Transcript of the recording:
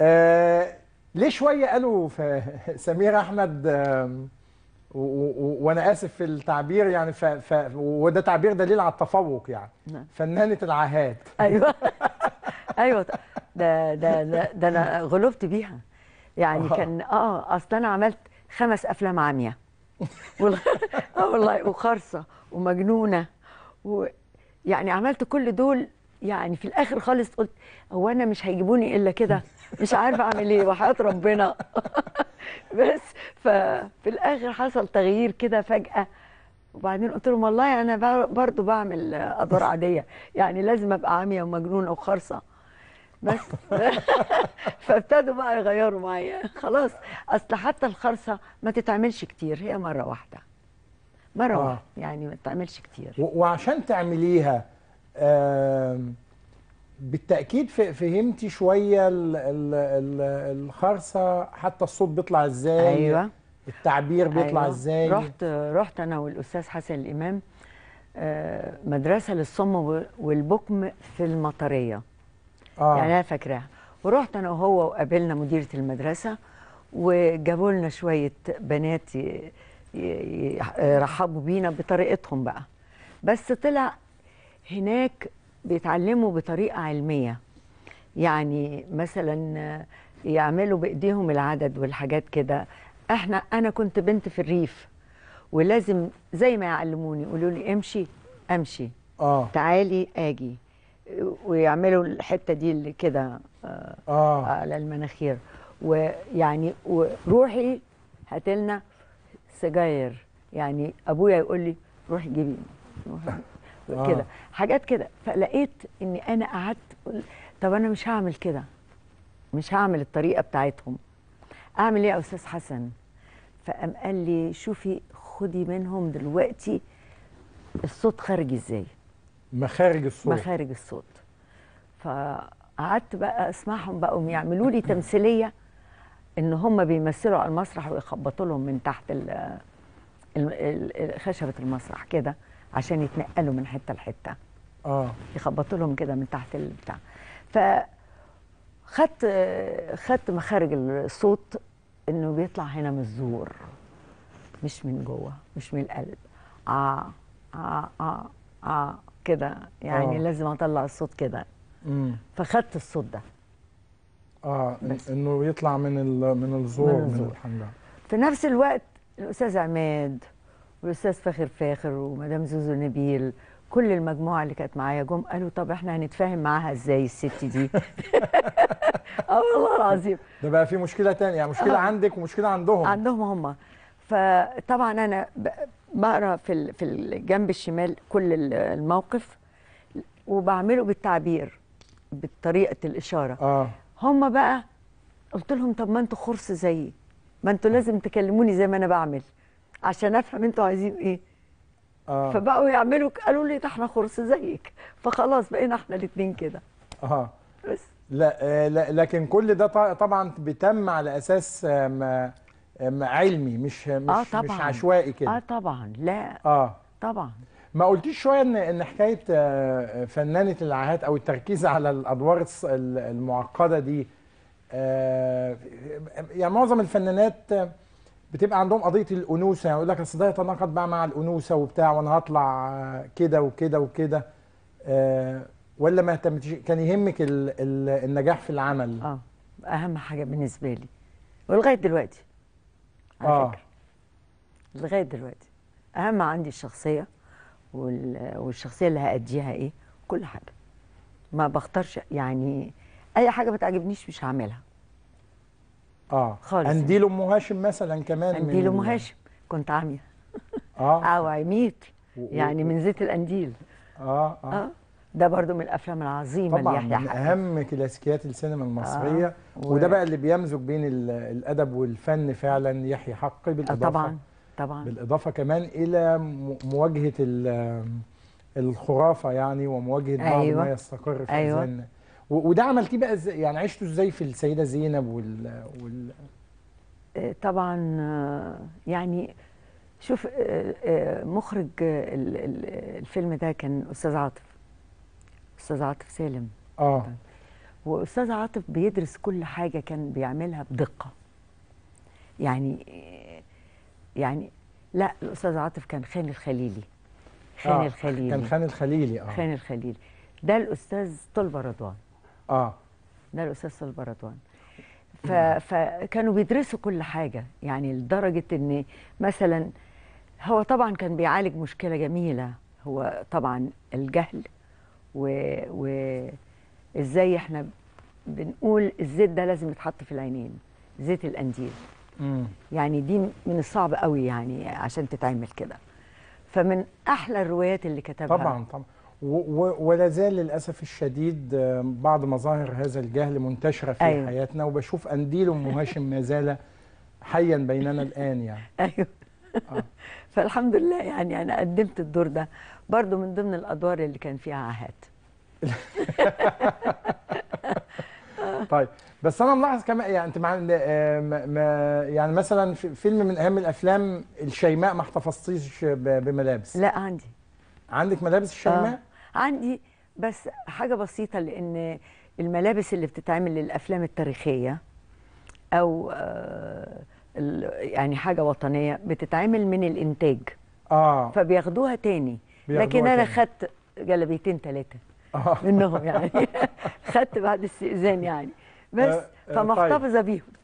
آه، ليه شويه قالوا في سمير احمد وانا اسف في التعبير يعني ف... ف... وده تعبير دليل على التفوق يعني نعم. فنانه العهاد ايوه ايوه ده ده ده انا غلبت بيها يعني أوه. كان اه اصل انا عملت خمس افلام عاميه والله آه والله وخرصه ومجنونه ويعني عملت كل دول يعني في الاخر خالص قلت هو انا مش هيجيبوني الا كده مش عارفه اعمل ايه وحياه ربنا بس ففي الاخر حصل تغيير كده فجاه وبعدين قلت لهم والله انا برضو بعمل ادوار عاديه يعني لازم ابقى عاميه ومجنونه وخرصه بس فابتدوا بقى يغيروا معايا خلاص اصل حتى الخرصه ما تتعملش كتير هي مره واحده مره آه. واحده يعني ما تتعملش كتير وعشان تعمليها بالتاكيد فهمتي شويه الخرصه حتى الصوت بيطلع ازاي ايوه التعبير بيطلع أيوة. ازاي رحت رحت انا والاستاذ حسن الامام آه، مدرسه للصم والبكم في المطريه آه. يعني انا فاكراها ورحت انا وهو وقابلنا مديره المدرسه وجابوا لنا شويه بنات يرحبوا بينا بطريقتهم بقى بس طلع هناك بيتعلموا بطريقة علمية يعني مثلا آه، يعملوا بايديهم العدد والحاجات كده احنا انا كنت بنت في الريف ولازم زي ما يعلموني يقولوا لي امشي امشي اه تعالي اجي ويعملوا الحته دي اللي كده آه, آه. على المناخير ويعني وروحي هاتلنا سجاير يعني ابويا يقول لي روحي جيبي آه. كده حاجات كده فلقيت اني انا قعدت طب انا مش هعمل كده مش هعمل الطريقه بتاعتهم اعمل ايه يا استاذ حسن فقام قال لي شوفي خدي منهم دلوقتي الصوت خارج ازاي مخارج الصوت مخارج الصوت فقعدت بقى اسمعهم بقوا يعملوا لي تمثيليه ان هم بيمثلوا على المسرح ويخبطوا لهم من تحت ال خشبه المسرح كده عشان يتنقلوا من حته لحته اه يخبطوا لهم كده من تحت البتاع ف خدت خدت مخارج الصوت انه بيطلع هنا من الزور مش من جوه مش من القلب اه اه اه اه كده يعني آه. لازم اطلع الصوت كده فخدت الصوت ده اه بس. انه يطلع من ال من الزور من, الزور. من الحنجره في نفس الوقت الاستاذ عماد والاستاذ فاخر فاخر ومدام زوزو نبيل كل المجموعه اللي كانت معايا جم قالوا طب احنا هنتفاهم معاها ازاي الست دي اه والله العظيم ده بقى في مشكله تانية يعني مشكله آه. عندك ومشكله عندهم عندهم هم فطبعا انا بقرا في في الجنب الشمال كل الموقف وبعمله بالتعبير بطريقه الاشاره اه هم بقى قلت لهم طب ما انتوا خرص زيي ما انتوا لازم تكلموني زي ما انا بعمل عشان افهم انتوا عايزين ايه آه. فبقوا يعملوا قالوا لي ده احنا خرص زيك فخلاص بقينا احنا الاثنين كده اه بس لا, آه، لا لكن كل ده طبعا بيتم على اساس ما علمي مش مش, آه طبعًا. مش عشوائي كده اه طبعا لا اه طبعا ما قلتيش شويه ان ان حكايه آه، فنانه العاهات او التركيز على الادوار المعقده دي آه، يعني معظم الفنانات بتبقى عندهم قضيه الانوثه يعني يقول لك اصل ده يتناقض بقى مع الانوثه وبتاع وانا هطلع كده وكده وكده آه، ولا ما اهتمتش كان يهمك النجاح في العمل اه اهم حاجه بالنسبه لي ولغايه دلوقتي على آه. فكره لغايه دلوقتي اهم عندي الشخصيه والشخصيه اللي هاديها ايه كل حاجه ما بختارش يعني اي حاجه ما تعجبنيش مش هعملها اه خالص انديل ام هاشم مثلا كمان انديل ام هاشم كنت عاميه اه او آه، عميت يعني من زيت القنديل اه اه, آه. ده برضو من الافلام العظيمه طبعا اللي من اهم كلاسيكيات السينما المصريه آه. و... وده بقى اللي بيمزج بين الادب والفن فعلا يحيى حقي آه، بالاضافه آه طبعا طبعا بالاضافه كمان الى مواجهه الخرافه يعني ومواجهه أيوة. بعض ما يستقر في أيوة. وده عملتيه بقى ازاي يعني عشته ازاي في السيده زينب وال, وال... آه، طبعا آه، يعني شوف آه، مخرج الفيلم ده كان استاذ عاطف استاذ عاطف سالم اه واستاذ عاطف بيدرس كل حاجه كان بيعملها بدقه يعني يعني لا الاستاذ عاطف كان خان الخليلي خان آه الخليلي كان خان الخليلي اه خان الخليلي ده الاستاذ طلبه رضوان اه ده الاستاذ ف... فكانوا بيدرسوا كل حاجه يعني لدرجه ان مثلا هو طبعا كان بيعالج مشكله جميله هو طبعا الجهل وازاي و... احنا بنقول الزيت ده لازم يتحط في العينين زيت القنديل يعني دي من الصعب قوي يعني عشان تتعمل كده فمن احلى الروايات اللي كتبها طبعا طبعا ولا زال للاسف الشديد آه، بعض مظاهر هذا الجهل منتشره في أيوه. حياتنا وبشوف انديل ام هاشم ما زال حيا بيننا الان يعني ايوه آه. فالحمد لله يعني انا قدمت الدور ده برضو من ضمن الادوار اللي كان فيها عاهات طيب بس انا ملاحظ كمان يعني انت مع يعني مثلا فيلم من اهم الافلام الشيماء ما احتفظتيش بملابس لا عندي عندك ملابس الشيماء؟ آه. عندي بس حاجه بسيطه لان الملابس اللي بتتعمل للافلام التاريخيه او آه، يعني حاجه وطنيه بتتعمل من الانتاج اه فبياخدوها تاني بياخدوها لكن انا خدت جلبيتين ثلاثه آه. منهم يعني خدت بعد استئذان يعني آه، بس طيب. فمحتفظه بيهم